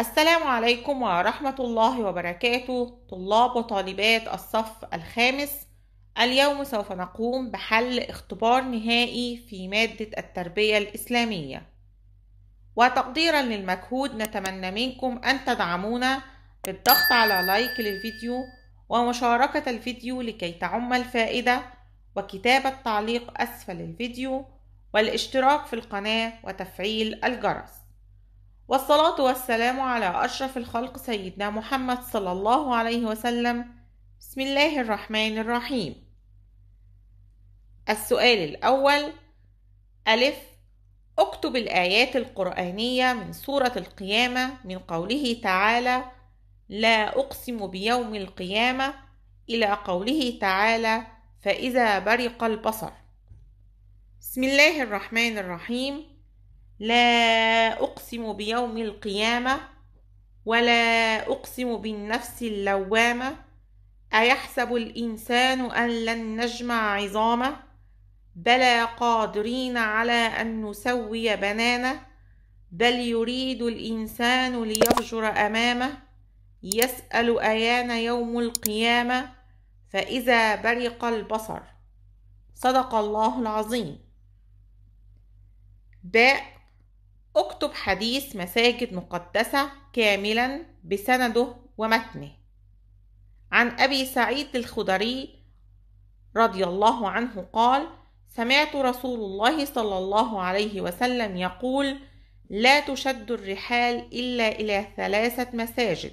السلام عليكم ورحمة الله وبركاته طلاب وطالبات الصف الخامس اليوم سوف نقوم بحل اختبار نهائي في مادة التربية الإسلامية وتقديرا للمجهود نتمنى منكم أن تدعمونا بالضغط على لايك للفيديو ومشاركة الفيديو لكي تعم الفائدة وكتابة تعليق أسفل الفيديو والاشتراك في القناة وتفعيل الجرس والصلاة والسلام على أشرف الخلق سيدنا محمد صلى الله عليه وسلم بسم الله الرحمن الرحيم السؤال الأول ألف اكتب الآيات القرآنية من سورة القيامة من قوله تعالى لا أقسم بيوم القيامة إلى قوله تعالى فإذا برق البصر بسم الله الرحمن الرحيم لا أقسم بيوم القيامة ولا أقسم بالنفس اللوامة أيحسب الإنسان أن لن نجمع عظامه بلى قادرين على أن نسوي بنانه بل يريد الإنسان ليفجر أمامه يسأل أيان يوم القيامة فإذا برق البصر صدق الله العظيم باء اكتب حديث مساجد مقدسة كاملا بسنده ومتنه عن أبي سعيد الخدري رضي الله عنه قال سمعت رسول الله صلى الله عليه وسلم يقول لا تشد الرحال إلا إلى ثلاثة مساجد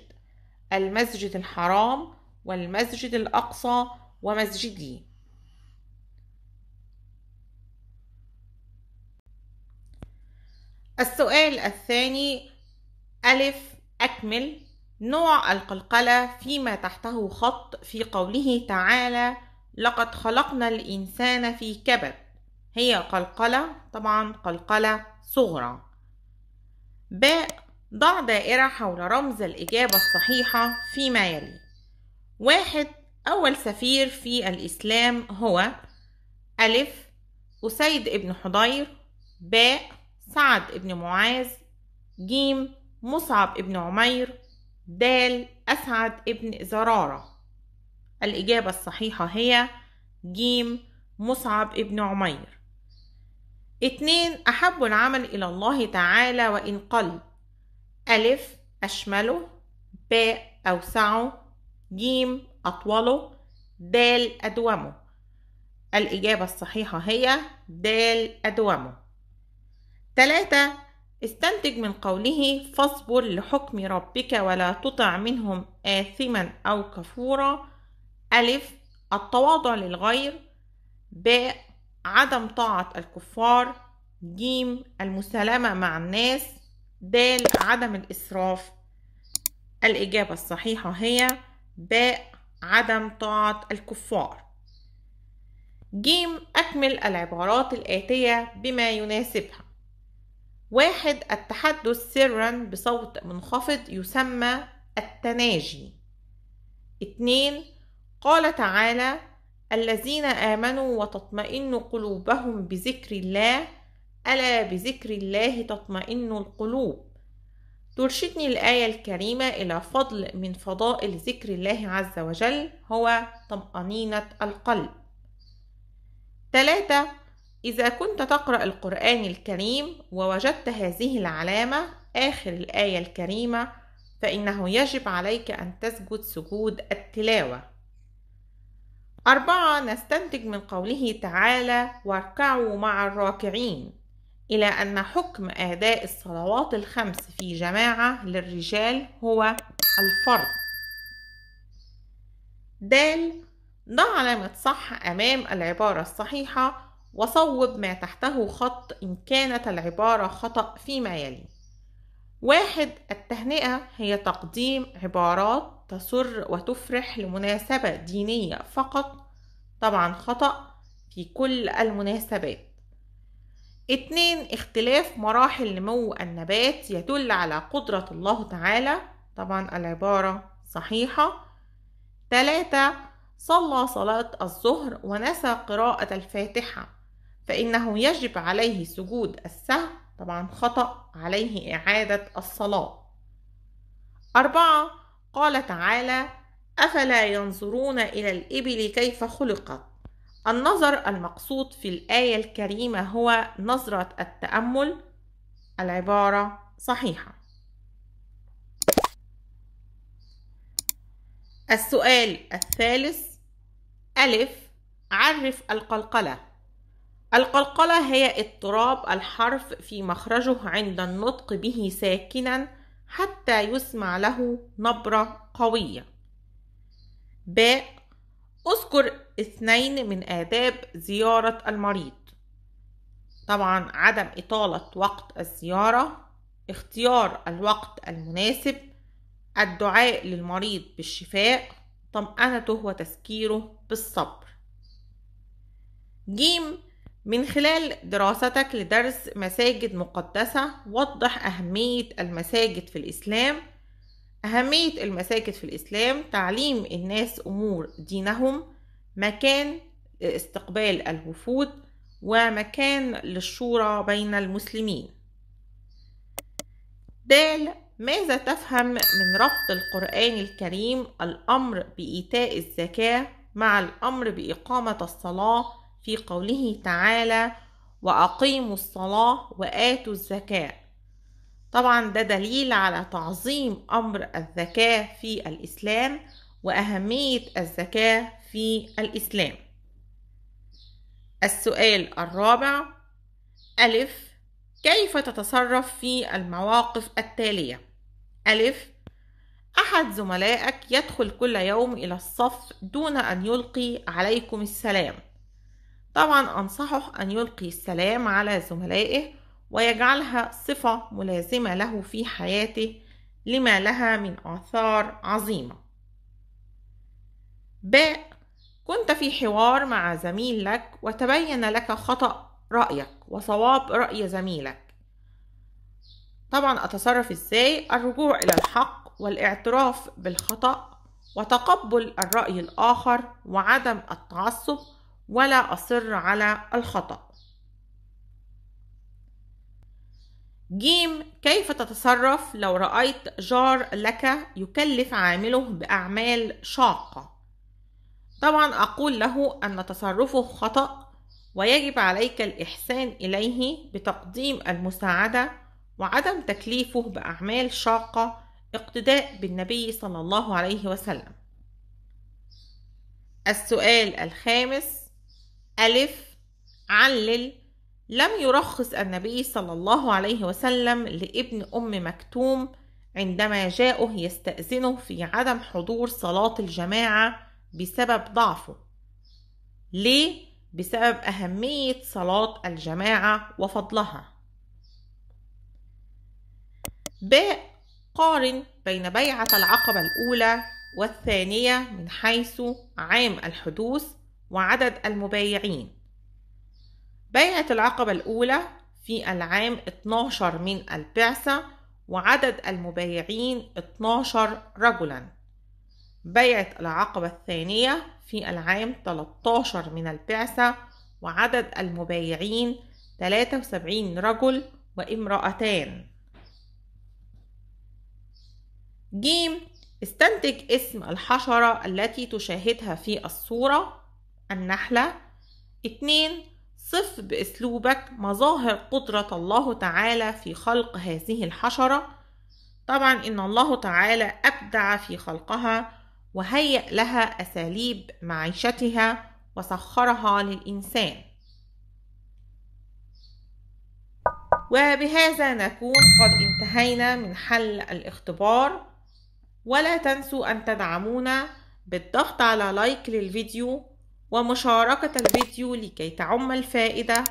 المسجد الحرام والمسجد الأقصى ومسجدي السؤال الثاني ألف أكمل نوع القلقلة فيما تحته خط في قوله تعالى لقد خلقنا الإنسان في كبد هي قلقلة طبعا قلقلة صغرى باء ضع دائرة حول رمز الإجابة الصحيحة فيما يلي واحد أول سفير في الإسلام هو ألف أسيد ابن حضير باء سعد ابن معاذ جيم مصعب ابن عمير دال أسعد ابن زرارة الإجابة الصحيحة هي جيم مصعب ابن عمير اتنين أحب العمل إلى الله تعالى وإن قل ألف أشمله باء أوسعه جيم أطوله دال أدومه الإجابة الصحيحة هي دال أدومه ثلاثة استنتج من قوله فاصبر لحكم ربك ولا تطع منهم آثما أو كفورا ألف التواضع للغير ب عدم طاعة الكفار ج المسالمة مع الناس د عدم الإسراف الإجابة الصحيحة هي ب عدم طاعة الكفار ج أكمل العبارات الآتية بما يناسبها واحد التحدث سرا بصوت منخفض يسمى التناجي اتنين قال تعالى الذين آمنوا وتطمئن قلوبهم بذكر الله ألا بذكر الله تطمئن القلوب ترشدني الآية الكريمة إلى فضل من فضائل ذكر الله عز وجل هو طمأنينة القلب ثلاثة إذا كنت تقرأ القرآن الكريم ووجدت هذه العلامة آخر الآية الكريمة فإنه يجب عليك أن تسجد سجود التلاوة. أربعة نستنتج من قوله تعالى: "واركعوا مع الراكعين" إلى أن حكم أداء الصلوات الخمس في جماعة للرجال هو الفرض. د ضع علامة صح أمام العبارة الصحيحة وصوب ما تحته خط إن كانت العبارة خطأ فيما يلي واحد التهنئة هي تقديم عبارات تسر وتفرح لمناسبة دينية فقط طبعا خطأ في كل المناسبات اتنين اختلاف مراحل نمو النبات يدل على قدرة الله تعالى طبعا العبارة صحيحة تلاتة صلى صلاة الظهر ونسى قراءة الفاتحة فإنه يجب عليه سجود السهو طبعا خطأ عليه إعادة الصلاة أربعة قال تعالى أفلا ينظرون إلى الإبل كيف خلقت النظر المقصود في الآية الكريمة هو نظرة التأمل العبارة صحيحة السؤال الثالث ألف عرف القلقلة القلقلة هي اضطراب الحرف في مخرجه عند النطق به ساكنا حتى يسمع له نبرة قوية ب اذكر اثنين من آداب زيارة المريض طبعا عدم إطالة وقت الزيارة اختيار الوقت المناسب الدعاء للمريض بالشفاء طمأنته وتذكيره بالصبر جيم من خلال دراستك لدرس مساجد مقدسة وضح أهمية المساجد في الإسلام أهمية المساجد في الإسلام تعليم الناس أمور دينهم مكان استقبال الوفود ومكان للشورى بين المسلمين د ماذا تفهم من ربط القرآن الكريم الأمر بإيتاء الزكاة مع الأمر بإقامة الصلاة في قوله تعالى واقيموا الصلاه واتوا الزكاه طبعا ده دليل على تعظيم امر الزكاه في الاسلام واهميه الزكاه في الاسلام السؤال الرابع ألف كيف تتصرف في المواقف التالية ألف أحد زملائك يدخل كل يوم إلى الصف دون أن يلقي عليكم السلام طبعا أنصحه أن يلقي السلام على زملائه ويجعلها صفة ملازمة له في حياته لما لها من آثار عظيمة باء كنت في حوار مع زميل لك وتبين لك خطأ رأيك وصواب رأي زميلك طبعا أتصرف إزاي الرجوع إلى الحق والاعتراف بالخطأ وتقبل الرأي الآخر وعدم التعصب ولا أصر على الخطأ جيم كيف تتصرف لو رأيت جار لك يكلف عامله بأعمال شاقة طبعا أقول له أن تصرفه خطأ ويجب عليك الإحسان إليه بتقديم المساعدة وعدم تكليفه بأعمال شاقة اقتداء بالنبي صلى الله عليه وسلم السؤال الخامس ألف علل لم يرخص النبي صلى الله عليه وسلم لابن أم مكتوم عندما جاءه يستأذنه في عدم حضور صلاة الجماعة بسبب ضعفه ليه؟ بسبب أهمية صلاة الجماعة وفضلها باء قارن بين بيعة العقبة الأولى والثانية من حيث عام الحدوث وعدد المبايعين بيعت العقبة الأولى في العام 12 من البعثة وعدد المبايعين 12 رجلا بيعت العقبة الثانية في العام 13 من البعثة وعدد المبايعين 73 رجل وامرأتان جيم استنتج اسم الحشرة التي تشاهدها في الصورة النحلة اتنين صف بأسلوبك مظاهر قدرة الله تعالى في خلق هذه الحشرة طبعا إن الله تعالى أبدع في خلقها وهيأ لها أساليب معيشتها وسخرها للإنسان وبهذا نكون قد انتهينا من حل الاختبار ولا تنسوا أن تدعمونا بالضغط على لايك للفيديو ومشاركة الفيديو لكي تعم الفائدة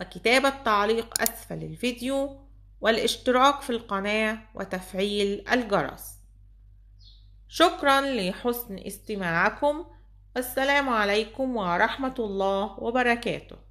وكتابة تعليق أسفل الفيديو والاشتراك في القناة وتفعيل الجرس شكرا لحسن استماعكم والسلام عليكم ورحمة الله وبركاته